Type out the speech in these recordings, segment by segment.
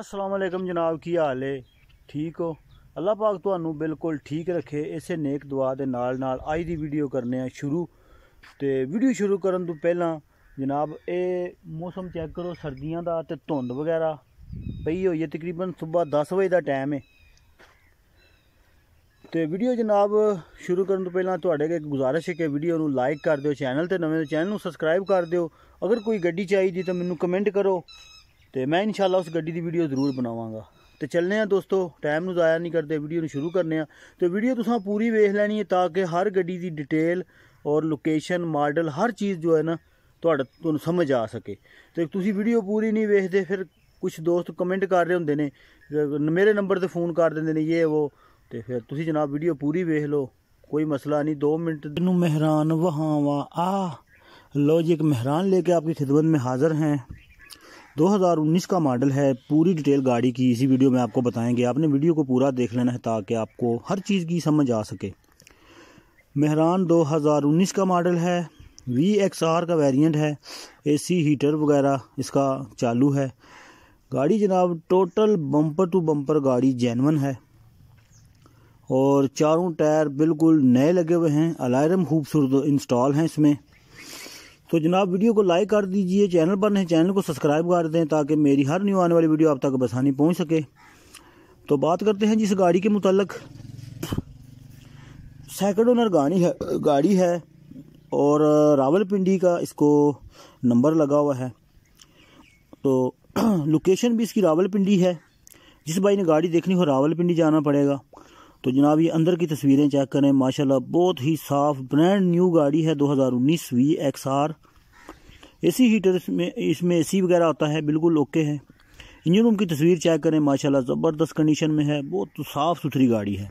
ਅਸਲਾਮ ਅਲੈਕਮ ਜਨਾਬ ਕੀ ਹਾਲ ਏ ਠੀਕ ਹੋ ਅੱਲਾਹ ਪਾਕ ਤੁਹਾਨੂੰ ਬਿਲਕੁਲ ਠੀਕ ਰੱਖੇ ਇਸੇ ਨੇਕ ਦੁਆ ਦੇ ਨਾਲ ਨਾਲ ਅੱਜ ਦੀ ਵੀਡੀਓ ਕਰਨੇ ਆ ਸ਼ੁਰੂ ਤੇ ਵੀਡੀਓ ਸ਼ੁਰੂ ਕਰਨ ਤੋਂ ਪਹਿਲਾਂ ਜਨਾਬ ਇਹ ਮੌਸਮ ਚੈੱਕ ਕਰੋ ਸਰਦੀਆਂ ਦਾ ਤੇ ਧੁੰਦ ਵਗੈਰਾ ਪਈ ਹੋਈ ਹੈ ਤਕਰੀਬਨ ਸਵੇਰ 10 ਵਜੇ ਦਾ ਟਾਈਮ ਹੈ ਤੇ ਵੀਡੀਓ ਜਨਾਬ ਸ਼ੁਰੂ ਕਰਨ ਤੋਂ ਪਹਿਲਾਂ ਤੁਹਾਡੇ ਇੱਕ ਗੁਜ਼ਾਰਿਸ਼ ਹੈ ਕਿ ਵੀਡੀਓ ਨੂੰ ਲਾਈਕ ਕਰ ਦਿਓ ਚੈਨਲ ਤੇ ਨਵੇਂ ਚੈਨਲ ਨੂੰ ਸਬਸਕ੍ਰਾਈਬ ਕਰ ਦਿਓ ਅਗਰ ਕੋਈ ਗੱਡੀ ਚਾਹੀਦੀ ਤਾਂ ਮੈਨੂੰ ਕਮੈਂਟ ਕਰੋ तो मैं इन शाला उस गड्डी की वीडियो जरूर बनावगा तो चलने दोस्तों टाइम ज़ाया नहीं करते वीडियो शुरू करने तो वीडियो तुसा पूरी वेख लैनी है ताकि हर गड्डी की डिटेल और लोकेशन मॉडल हर चीज़ जो है ना थोड़ा तो समझ आ सके तो तुम वीडियो पूरी नहीं वेखते फिर कुछ दोस्त कमेंट कर रहे होंगे ने मेरे नंबर से फोन कर देंगे ये वो तो फिर तुम जनाब वीडियो पूरी वेख लो कोई मसला नहीं दो मिनट तेन मेहरान वहां वहाँ आ लो जी एक मेहरान लेके आपकी खिदमत में हाजिर हैं 2019 का मॉडल है पूरी डिटेल गाड़ी की इसी वीडियो में आपको बताएंगे आपने वीडियो को पूरा देख लेना है ताकि आपको हर चीज़ की समझ आ सके मेहरान 2019 का मॉडल है वी एक्स आर का वेरिएंट है एसी हीटर वगैरह इसका चालू है गाड़ी जनाब टोटल बम्पर टू बम्पर गाड़ी जैनवन है और चारों टायर बिल्कुल नए लगे हुए हैं अलार्म खूबसूरत इंस्टॉल हैं इसमें तो जनाब वीडियो को लाइक कर दीजिए चैनल पर नहीं चैनल को सब्सक्राइब कर दें ताकि मेरी हर न्यू आने वाली वीडियो आप तक बसानी पहुँच सके तो बात करते हैं जिस गाड़ी के मुतलक सेकंड ओनर गाड़ी है गाड़ी है और रावलपिंडी का इसको नंबर लगा हुआ है तो लोकेशन भी इसकी रावलपिंडी है जिस भाई ने गाड़ी देखनी हो रावलपिंडी जाना पड़ेगा तो जनाब ये अंदर की तस्वीरें चेक करें माशाल्लाह बहुत ही साफ़ ब्रांड न्यू गाड़ी है 2019 V X R AC heater इसमें इसमें एसी वगैरह आता है बिल्कुल ओके है इंजन रूम की तस्वीर चेक करें माशाल्लाह ज़बरदस्त कंडीशन में है बहुत साफ़ सुथरी गाड़ी है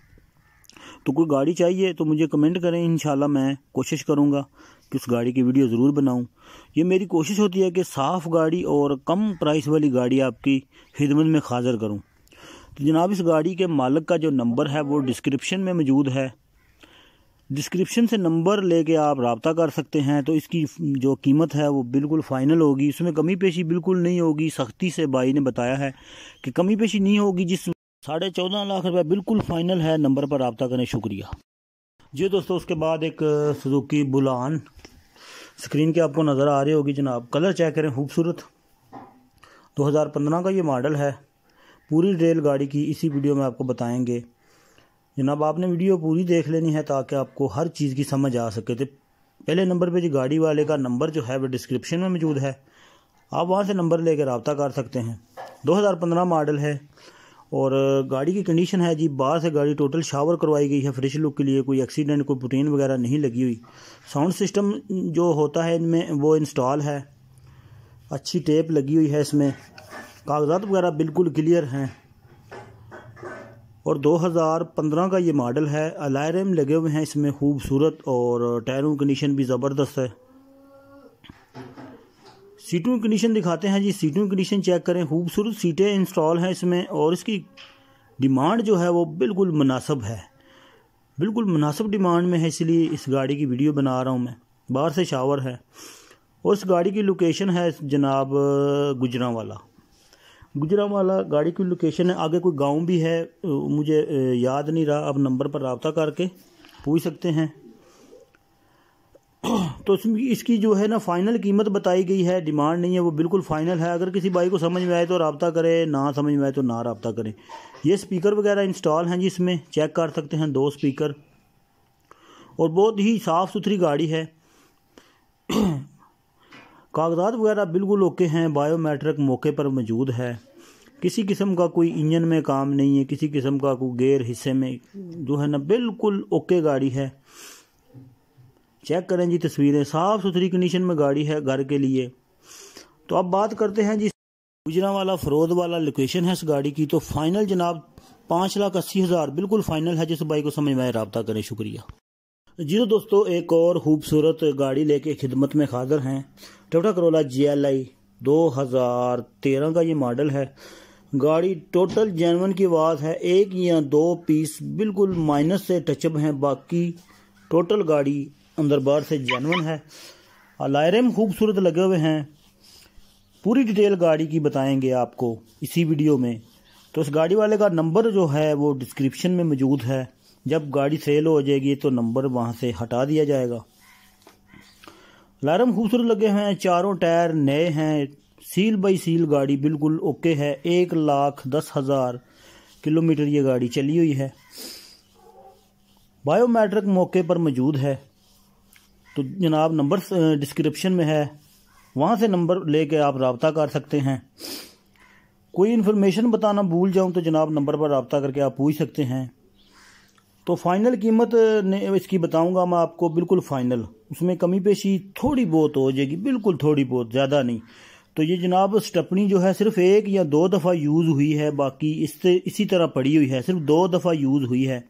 तो कोई गाड़ी चाहिए तो मुझे कमेंट करें इन मैं कोशिश करूँगा कि उस गाड़ी की वीडियो ज़रूर बनाऊँ ये मेरी कोशिश होती है कि साफ़ गाड़ी और कम प्राइस वाली गाड़ी आपकी खिदमत में हाजिर करूँ तो जनाब इस गाड़ी के मालिक का जो नंबर है वो डिस्क्रिप्शन में मौजूद है डिस्क्रिप्शन से नंबर लेके आप रबता कर सकते हैं तो इसकी जो कीमत है वो बिल्कुल फ़ाइनल होगी इसमें कमी पेशी बिल्कुल नहीं होगी सख्ती से भाई ने बताया है कि कमी पेशी नहीं होगी जिस साढ़े चौदह लाख रुपये बिल्कुल फ़ाइनल है नंबर पर रबता करें शुक्रिया जी दोस्तों उसके बाद एक सुजुकी बुलान स्क्रीन के आपको नज़र आ रही होगी जनाब कलर चेक करें खूबसूरत दो का ये मॉडल है पूरी रेलगाड़ी की इसी वीडियो में आपको बताएंगे जनाब आपने वीडियो पूरी देख लेनी है ताकि आपको हर चीज़ की समझ आ सके तो पहले नंबर पे जी गाड़ी वाले का नंबर जो है वो डिस्क्रिप्शन में मौजूद है आप वहाँ से नंबर लेकर रबता कर सकते हैं 2015 मॉडल है और गाड़ी की कंडीशन है जी बाहर से गाड़ी टोटल शावर करवाई गई है फ्रेश लुक के लिए कोई एक्सीडेंट कोई प्रोटीन वगैरह नहीं लगी हुई साउंड सिस्टम जो होता है इनमें वो इंस्टॉल है अच्छी टेप लगी हुई है इसमें कागजात वगैरह बिल्कुल क्लियर हैं और 2015 का ये मॉडल है अलायरम लगे हुए हैं इसमें खूबसूरत और टायरों कंडीशन भी ज़बरदस्त है सीटों की कंडीशन दिखाते हैं जी सीटों की कंडीशन चेक करें खूबसूरत सीटें इंस्टॉल हैं इसमें और इसकी डिमांड जो है वो बिल्कुल मुनासब है बिल्कुल मुनासब डिमांड में है इसलिए इस गाड़ी की वीडियो बना रहा हूँ मैं बाहर से शावर है और इस गाड़ी की लोकेशन है जनाब गुजरा वाला गुजरावाला गाड़ी की लोकेशन है आगे कोई गांव भी है मुझे याद नहीं रहा आप नंबर पर रबता करके पूछ सकते हैं तो इसकी जो है ना फ़ाइनल कीमत बताई गई है डिमांड नहीं है वो बिल्कुल फ़ाइनल है अगर किसी भाई को समझ में आए तो रबता करें ना समझ में आए तो ना रबता करें ये स्पीकर वगैरह इंस्टॉल हैं जिसमें चेक कर सकते हैं दो स्पीकर और बहुत ही साफ़ सुथरी गाड़ी है कागजात वगैरह बिल्कुल ओके हैं बायोमेट्रिक मौके पर मौजूद है किसी किस्म का कोई इंजन में काम नहीं है किसी किस्म का कोई गेयर हिस्से में जो है ना बिल्कुल ओके गाड़ी है चेक करें जी तस्वीरें साफ़ सुथरी कंडीशन में गाड़ी है घर के लिए तो अब बात करते हैं जी गुजरा वाला फरोद वाला लोकेशन है इस गाड़ी की तो फाइनल जनाब पाँच लाख अस्सी हज़ार बिल्कुल फाइनल है जिस बाई को समझ में आए रबता करें शुक्रिया जी तो दोस्तों एक और खूबसूरत गाड़ी लेके खिदमत में हाजिर हैं टोटा करोला जी एल आई दो हज़ार तेरह का ये मॉडल है गाड़ी टोटल जैनवन की आवाज़ है एक या दो पीस बिल्कुल माइनस से टचअप हैं बाकी टोटल गाड़ी अंदर बाहर से जैनवन है लायरम खूबसूरत लगे हुए हैं पूरी डिटेल गाड़ी की बताएंगे आपको इसी वीडियो में तो इस गाड़ी वाले का नंबर जो है वो डिस्क्रिप्शन में मौजूद है जब गाड़ी सेल हो जाएगी तो नंबर वहाँ से हटा दिया जाएगा अलार्म खूबसूरत लगे हैं चारों टायर नए हैं सील बाई सील गाड़ी बिल्कुल ओके है एक लाख दस हज़ार किलोमीटर ये गाड़ी चली हुई है बायोमेट्रिक मौके पर मौजूद है तो जनाब नंबर डिस्क्रिप्शन में है वहाँ से नंबर लेके आप रबता कर सकते हैं कोई इन्फॉर्मेशन बताना भूल जाऊँ तो जनाब नंबर पर रबता करके आप पूछ सकते हैं तो फाइनल कीमत ने इसकी बताऊंगा मैं आपको बिल्कुल फाइनल उसमें कमी पेशी थोड़ी बहुत हो जाएगी बिल्कुल थोड़ी बहुत ज़्यादा नहीं तो ये जनाब स्टपनी जो है सिर्फ एक या दो दफ़ा यूज़ हुई है बाकी इससे इसी तरह पड़ी हुई है सिर्फ दो दफ़ा यूज़ हुई है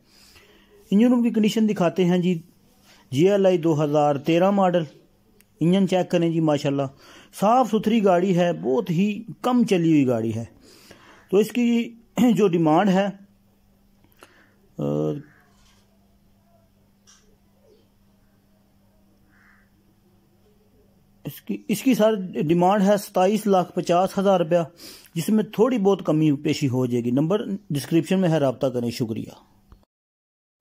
इंजन रूम की कंडीशन दिखाते हैं जी जी एल आई दो हज़ार तेरह मॉडल इंजन चेक करें जी माशाला साफ़ सुथरी गाड़ी है बहुत ही कम चली हुई गाड़ी है तो इसकी जो डिमांड है इसकी इसकी सर डिमांड है सताईस लाख पचास हज़ार रुपया जिसमें थोड़ी बहुत कमी पेशी हो जाएगी नंबर डिस्क्रिप्शन में है रबता करें शुक्रिया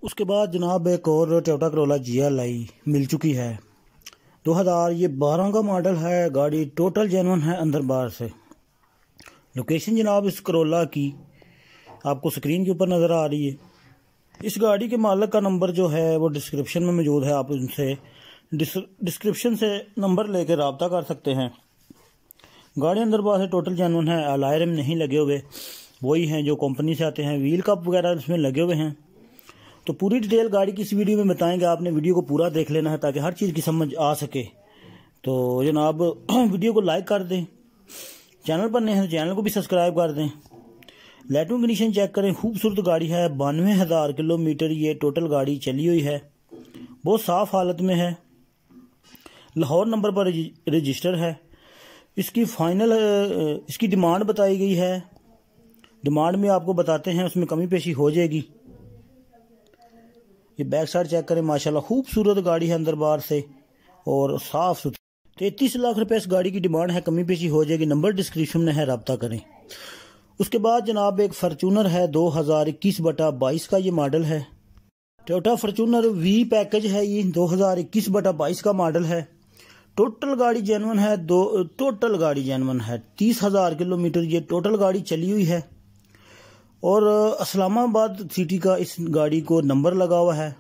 उसके बाद जनाब एक और टोटा करोला जी एल आई मिल चुकी है दो हज़ार ये बारह का मॉडल है गाड़ी टोटल जेनवन है अंदर बाहर से लोकेशन जनाब इस करोला की आपको स्क्रीन के ऊपर नज़र आ रही है इस गाड़ी के मालक का नंबर जो है वो डिस्क्रिप्शन में मौजूद है आप उनसे डिस्क्रिप्शन से नंबर लेकर रबता कर सकते हैं गाड़ी अंदर बहुत से टोटल जानवन है अलायरम नहीं लगे हुए वही हैं जो कंपनी से आते हैं व्हील कप वगैरह इसमें लगे हुए हैं तो पूरी डिटेल गाड़ी की इस वीडियो में बताएंगे आपने वीडियो को पूरा देख लेना है ताकि हर चीज़ की समझ आ सके तो जनाब वीडियो को लाइक कर दें चैनल पर नहीं है तो चैनल को भी सब्सक्राइब कर दें लेटो कंडीशन चेक करें खूबसूरत गाड़ी है बानवे हज़ार किलोमीटर ये टोटल गाड़ी चली हुई है बहुत साफ़ हालत में है लाहौर नंबर पर रजिस्टर है इसकी फाइनल इसकी डिमांड बताई गई है डिमांड में आपको बताते हैं उसमें कमी पेशी हो जाएगी ये बैक साइड चेक करें माशाल्लाह खूबसूरत गाड़ी है अंदर बाहर से और साफ सुथरी तैतीस लाख रुपए इस गाड़ी की डिमांड है कमी पेशी हो जाएगी नंबर डिस्क्रिप्शन में है रबता करें उसके बाद जनाब एक फॉर्चूनर है दो हज़ार इक्कीस बटा बाईस का ये मॉडल है टोयोटा फॉर्चूनर वी पैकेज है ये दो हज़ार इक्कीस बटा बाईस का मॉडल है टोटल गाड़ी जैनवन है दो टोटल गाड़ी जैनवन है तीस हज़ार किलोमीटर ये टोटल गाड़ी चली हुई है और इस्लामाबाद सिटी का इस गाड़ी को नंबर लगा हुआ है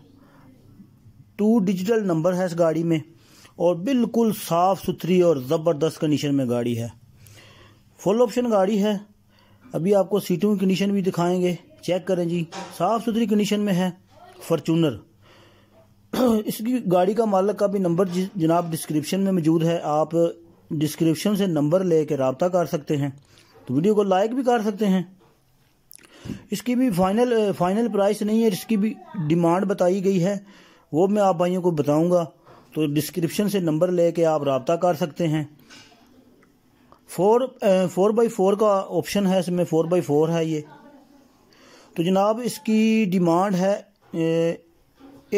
टू डिजिटल नंबर है इस गाड़ी में और बिल्कुल साफ़ सुथरी और ज़बरदस्त कंडीशन में गाड़ी है फुल ऑप्शन गाड़ी है अभी आपको सीटों की कंडीशन भी दिखाएंगे चेक करें जी साफ़ सुथरी कंडीशन में है फॉर्चूनर इसकी गाड़ी का मालक का भी नंबर जनाब डिस्क्रिप्शन में मौजूद है आप डिस्क्रिप्शन से नंबर ले कर रबता कर सकते हैं तो वीडियो को लाइक भी कर सकते हैं इसकी भी फाइनल फाइनल प्राइस नहीं है इसकी भी डिमांड बताई गई है वो मैं आप भाइयों को बताऊंगा तो डिस्क्रिप्शन से नंबर ले कर आप रबता कर सकते हैं फोर फोर बाई फोर का ऑप्शन है इसमें फोर बाई फोर है ये तो जनाब इसकी डिमांड है ए,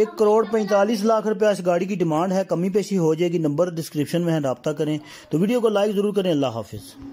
एक करोड़ पैंतालीस लाख रुपया इस गाड़ी की डिमांड है कमी पेशी हो जाएगी नंबर डिस्क्रिप्शन में है रबता करें तो वीडियो को लाइक ज़रूर करें अल्लाह हाफिज़